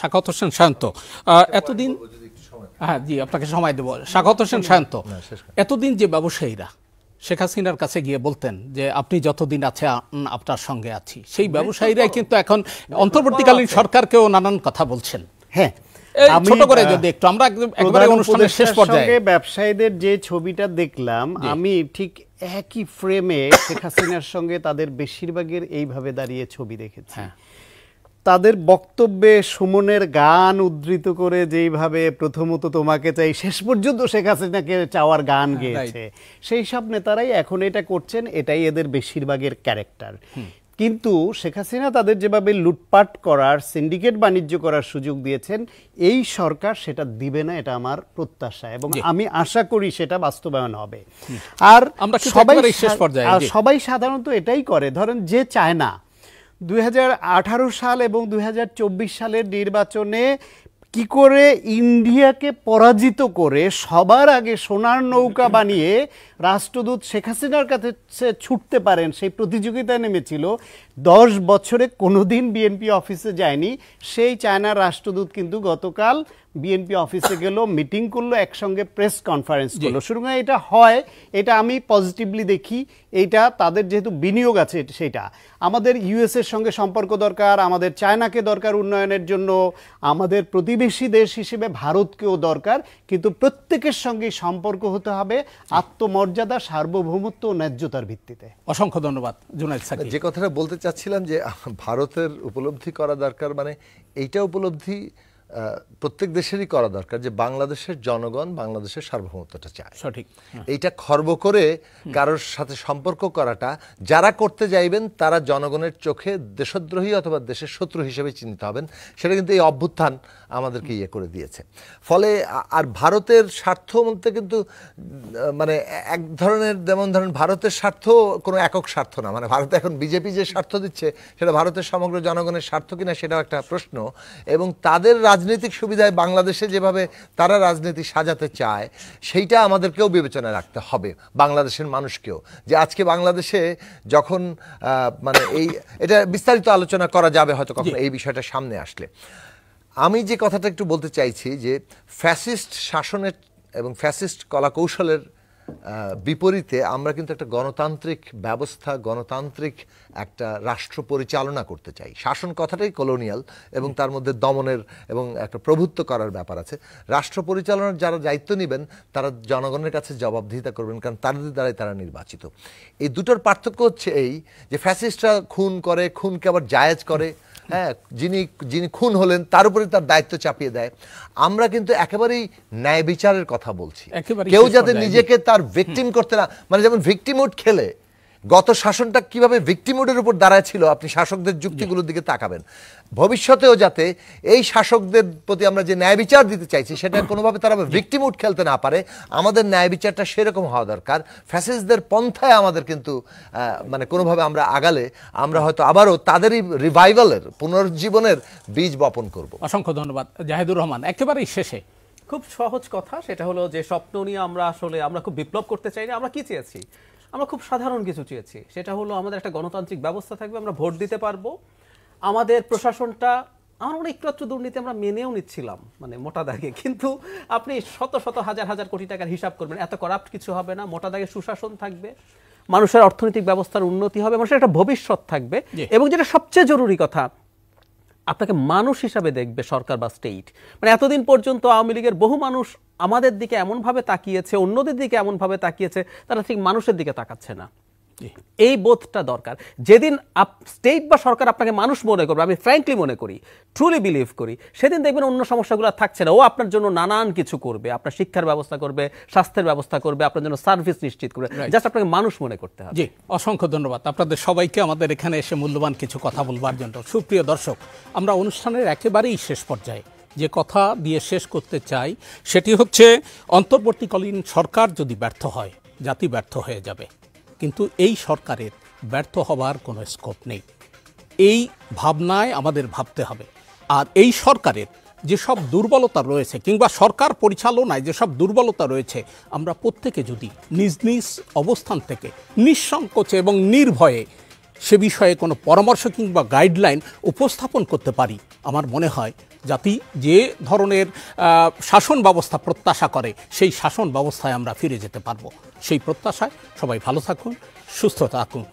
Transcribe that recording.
সাখাত হোসেন শান্ত এতদিন হ্যাঁ জি আপনাকে সময় দেবো হোসেন শান্ত এতদিন যে ব্যবসায়ীরা শেখ হাসিনার কাছে গিয়ে বলতেন যে আপনি যতদিন আছে আপনার সঙ্গে আছি সেই মানে কিন্তু এখন অন্তর্বর্তীকালীন সরকারকেও নানান কথা বলছেন হ্যাঁ ব্যবসায়ীদের যে ছবিটা দেখলাম আমি ঠিক একই ফ্রেমে শেখ হাসিনার সঙ্গে তাদের বেশিরভাগের এইভাবে দাঁড়িয়ে ছবি দেখেছি হ্যাঁ। তাদের বক্তব্যে সুমনের গান উদ্ধৃত করে যেইভাবে প্রথমত তোমাকে চাই শেষ পর্যন্ত শেখ হাসিনাকে চাওয়ার গান হ্যাঁ, গেয়েছে সেই সব নেতারাই এখন এটা করছেন এটাই এদের বেশিরভাগের ক্যারেক্টার কিন্তু শেখ হাসিনা তাদের যেভাবে লুটপাট করার সিন্ডিকেট বাণিজ্য করার সুযোগ দিয়েছেন এই সরকার সেটা দিবে না এটা আমার প্রত্যাশা এবং আমি আশা করি সেটা বাস্তবায়ন হবে আর সবাই সবাই সাধারণত এটাই করে ধরেন যে চায় না দুই সাল এবং দুই সালের নির্বাচনে কি করে ইন্ডিয়াকে পরাজিত করে সবার আগে সোনার নৌকা বানিয়ে রাষ্ট্রদূত শেখ হাসিনার কাছে ছুটতে পারেন সেই প্রতিযোগিতায় নেমেছিল দশ বছরে কোনোদিন বিএনপি অফিসে যায়নি সেই চায়নার রাষ্ট্রদূত কিন্তু গতকাল বিএনপি অফিসে গেল মিটিং করলো একসঙ্গে প্রেস কনফারেন্স করলো সুতরাং এটা হয় এটা আমি পজিটিভলি দেখি এটা তাদের যেহেতু বিনিয়োগ আছে সেটা আমাদের ইউএসের সঙ্গে সম্পর্ক দরকার আমাদের চায়নাকে দরকার উন্নয়নের জন্য আমাদের প্রতিবেশী দেশ হিসেবে ভারতকেও দরকার কিন্তু প্রত্যেকের সঙ্গে সম্পর্ক হতে হবে আত্মমর মর্যাদা সার্বভৌমত্ব ও ন্যায্যতার ভিত্তিতে অসংখ্য ধন্যবাদ জুনাইদ সাকিব যে কথাটা বলতে চাচ্ছিলাম যে ভারতের উপলব্ধি করা দরকার মানে এইটা উপলব্ধি প্রত্যেক দেশেরই করা দরকার যে বাংলাদেশের জনগণ বাংলাদেশের সার্বভৌমত্বটা চায় সঠিক এইটা খর্ব করে কারোর সাথে সম্পর্ক করাটা যারা করতে যাইবেন তারা জনগণের চোখে দেশদ্রোহী অথবা দেশের শত্রু হিসেবে চিহ্নিত হবেন সেটা কিন্তু এই অভ্যুত্থান আমাদেরকে ইয়ে করে দিয়েছে ফলে আর ভারতের স্বার্থ বলতে কিন্তু মানে এক ধরনের যেমন ধরেন ভারতের স্বার্থ কোনো একক স্বার্থ না মানে ভারত এখন বিজেপি যে স্বার্থ দিচ্ছে সেটা ভারতের সমগ্র জনগণের স্বার্থ কিনা সেটাও একটা প্রশ্ন এবং তাদের রাজনৈতিক সুবিধায় বাংলাদেশে যেভাবে তারা রাজনীতি সাজাতে চায় সেইটা আমাদেরকেও বিবেচনা রাখতে হবে বাংলাদেশের মানুষকেও যে আজকে বাংলাদেশে যখন মানে এই এটা বিস্তারিত আলোচনা করা যাবে হয়তো কখনো এই বিষয়টা সামনে আসলে আমি যে কথাটা একটু বলতে চাইছি যে ফ্যাসিস্ট শাসনের এবং ফ্যাসিস্ট কলাকৌশলের বিপরীতে আমরা কিন্তু একটা গণতান্ত্রিক ব্যবস্থা গণতান্ত্রিক একটা রাষ্ট্র পরিচালনা করতে চাই শাসন কথাটাই কলোনিয়াল এবং তার মধ্যে দমনের এবং একটা প্রভুত্ব করার ব্যাপার আছে রাষ্ট্র পরিচালনার যারা দায়িত্ব নেবেন তারা জনগণের কাছে জবাবদিহিতা করবেন কারণ তাদের দ্বারাই তারা নির্বাচিত এই দুটোর পার্থক্য হচ্ছে এই যে ফ্যাসিস্টরা খুন করে খুনকে আবার জায়েজ করে হ্যাঁ যিনি যিনি খুন হলেন তার উপরে তার দায়িত্ব চাপিয়ে দেয় আমরা কিন্তু একেবারেই ন্যায় বিচারের কথা বলছি কেউ যাতে নিজেকে তার ভিকটিম করতে না মানে যেমন ভিকটিমুট খেলে গত শাসনটা কিভাবে ভিক্টিমুডের উপর দাঁড়ায় ছিল আপনি শাসকদের যুক্তিগুলোর দিকে তাকাবেন ভবিষ্যতেও যাতে এই শাসকদের প্রতি আমরা যে ন্যায় বিচার দিতে চাইছি সেটা কোনোভাবে তারা ভিক্টিমুড খেলতে না পারে আমাদের ন্যায় বিচারটা সেরকম হওয়া দরকার ফ্যাসিসদের পন্থায় আমাদের কিন্তু মানে কোনোভাবে আমরা আগালে আমরা হয়তো আবারও তাদেরই রিভাইভালের পুনর্জীবনের বীজ বপন করব অসংখ্য ধন্যবাদ জাহিদুর রহমান একেবারেই শেষে খুব সহজ কথা সেটা হলো যে স্বপ্ন নিয়ে আমরা আসলে আমরা খুব বিপ্লব করতে চাই না আমরা কি চেয়েছি আমরা খুব সাধারণ কিছু চেয়েছি সেটা হলো আমাদের একটা গণতান্ত্রিক ব্যবস্থা থাকবে আমরা ভোট দিতে পারবো আমাদের প্রশাসনটা আমার মনে একটু দুর্নীতি আমরা মেনেও নিচ্ছিলাম মানে মোটা দাগে কিন্তু আপনি শত শত হাজার হাজার কোটি টাকার হিসাব করবেন এত করাপ্ট কিছু হবে না মোটা দাগে সুশাসন থাকবে মানুষের অর্থনৈতিক ব্যবস্থার উন্নতি হবে মানুষের একটা ভবিষ্যৎ থাকবে এবং যেটা সবচেয়ে জরুরি কথা আপনাকে মানুষ হিসাবে দেখবে সরকার বা স্টেট মানে এতদিন পর্যন্ত আওয়ামী লীগের বহু মানুষ আমাদের দিকে এমনভাবে তাকিয়েছে অন্যদের দিকে এমনভাবে তাকিয়েছে তারা ঠিক মানুষের দিকে তাকাচ্ছে না এই বোধটা দরকার যেদিন আপ স্টেট বা সরকার আপনাকে মানুষ মনে করবে আমি ফ্র্যাঙ্কলি মনে করি ট্রুলি বিলিভ করি সেদিন দেখবেন অন্য সমস্যাগুলো থাকছে না ও আপনার জন্য নানান কিছু করবে আপনার শিক্ষার ব্যবস্থা করবে স্বাস্থ্যের ব্যবস্থা করবে আপনার জন্য সার্ভিস নিশ্চিত করবে জাস্ট আপনাকে মানুষ মনে করতে হবে জি অসংখ্য ধন্যবাদ আপনাদের সবাইকে আমাদের এখানে এসে মূল্যবান কিছু কথা বলবার জন্য সুপ্রিয় দর্শক আমরা অনুষ্ঠানের একেবারেই শেষ পর্যায়ে যে কথা দিয়ে শেষ করতে চাই সেটি হচ্ছে অন্তর্বর্তীকালীন সরকার যদি ব্যর্থ হয় জাতি ব্যর্থ হয়ে যাবে কিন্তু এই সরকারের ব্যর্থ হবার কোনো স্কোপ নেই এই ভাবনায় আমাদের ভাবতে হবে আর এই সরকারের যেসব দুর্বলতা রয়েছে কিংবা সরকার পরিচালনায় যেসব দুর্বলতা রয়েছে আমরা প্রত্যেকে যদি নিজ নিজ অবস্থান থেকে নিঃসংকোচে এবং নির্ভয়ে সে বিষয়ে কোনো পরামর্শ কিংবা গাইডলাইন উপস্থাপন করতে পারি আমার মনে হয় জাতি যে ধরনের শাসন ব্যবস্থা প্রত্যাশা করে সেই শাসন ব্যবস্থায় আমরা ফিরে যেতে পারবো সেই প্রত্যাশায় সবাই ভালো থাকুন সুস্থ থাকুন